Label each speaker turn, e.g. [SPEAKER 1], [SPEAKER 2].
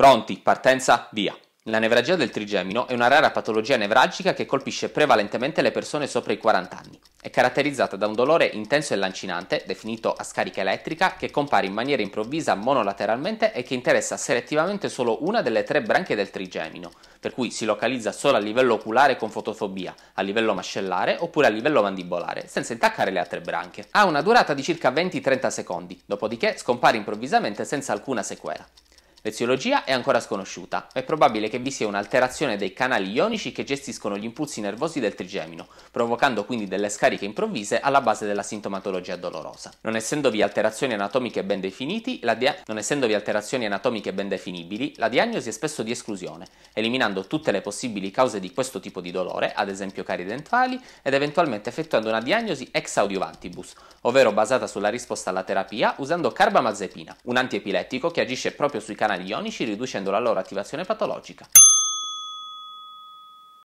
[SPEAKER 1] Pronti, partenza, via. La nevragia del trigemino è una rara patologia nevragica che colpisce prevalentemente le persone sopra i 40 anni. È caratterizzata da un dolore intenso e lancinante, definito a scarica elettrica, che compare in maniera improvvisa monolateralmente e che interessa selettivamente solo una delle tre branche del trigemino, per cui si localizza solo a livello oculare con fotofobia, a livello mascellare oppure a livello mandibolare, senza intaccare le altre branche. Ha una durata di circa 20-30 secondi, dopodiché scompare improvvisamente senza alcuna sequela. L'eziologia è ancora sconosciuta. È probabile che vi sia un'alterazione dei canali ionici che gestiscono gli impulsi nervosi del trigemino, provocando quindi delle scariche improvvise alla base della sintomatologia dolorosa. Non essendovi alterazioni anatomiche ben, definiti, dia- alterazioni anatomiche ben definibili, la diagnosi è spesso di esclusione, eliminando tutte le possibili cause di questo tipo di dolore, ad esempio cari dentali, ed eventualmente effettuando una diagnosi ex audiovantibus, ovvero basata sulla risposta alla terapia usando carbamazepina, un antiepilettico che agisce proprio sui canali canali ionici riducendo la loro attivazione patologica.